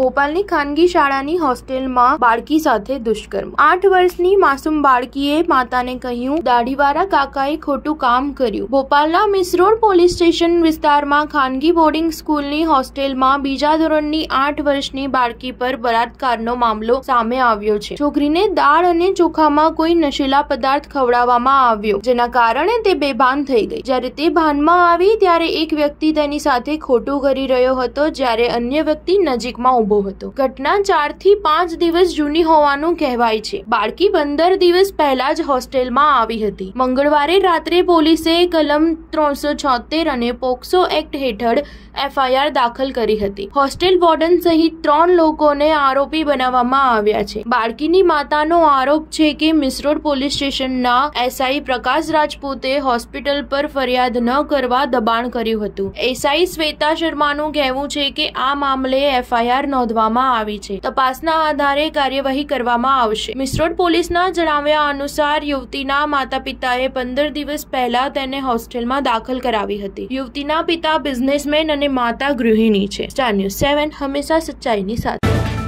ભોપાલની ખાનગી શાળાની હોસ્ટેલમાં બાળકી સાથે દુષ્કર્મ આઠ વર્ષની માસૂમ બાળકીએ માતાને કહ્યું દાઢીવાળા કાકાએ ખોટું કામ કર્યું ભોપાલના મિસરોડ પોલીસ સ્ટેશન વિસ્તારમાં ખાનગી બોર્ડિંગ સ્કૂલની હોસ્ટેલમાં બીજા ધોરણની આઠ વર્ષની બાળકી પર બળાત્કારનો મામલો સામે આવ્યો છે છોકરીને દાળ અને ચોખામાં કોઈ નશીલા પદાર્થ ખવડાવવામાં આવ્યો જેના કારણે તે બેભાન થઈ ગઈ જ્યારે તે ભાનમાં આવી ત્યારે એક વ્યક્તિ તેની સાથે ખોટું કરી રહ્યો હતો જ્યારે અન્ય વ્યક્તિ નજીકમાં ઊભો હતો ઘટના ચારથી પાંચ દિવસ જૂની હોવાનું કહેવાય છે બાળકી પંદર દિવસ પહેલા જ હોસ્ટેલમાં આવી હતી મંગળવારે રાત્રે પોલીસે કલમ ત્રણસો છોતેર અને પોક્સો એક્ટ હેઠળ એફઆઈઆર દાખલ કરી હતી હોસ્ટેલ વોર્ડન સહિત ત્રણ લોકોને આરોપી બનાવવામાં આવ્યા છે બાળકીની માતાનો આરોપ છે કે મિસરોડ પોલીસ સ્ટેશનના એસઆઈ પ્રકાશ રાજપૂતે હોસ્પિટલ પર ફરિયાદ ન કરવા દબાણ કર્યું હતું એસઆઈ શ્વેતા શર્માનું કહેવું છે કે આ મામલે એફઆઈઆર નોંધવામાં આવી છે તપાસના આધારે કાર્યવાહી કરવામાં આવશે મિસરોડ પોલીસના જણાવ્યા અનુસાર યુવતીના માતા પિતાએ પંદર દિવસ પહેલા તેને હોસ્ટેલમાં દાખલ કરાવી હતી યુવતીના પિતા બિઝનેસમેન અને માતા ગૃહિણી છે સ્ટાર ન્યૂઝ સેવન હંમેશા સચ્ચાઈની સાથે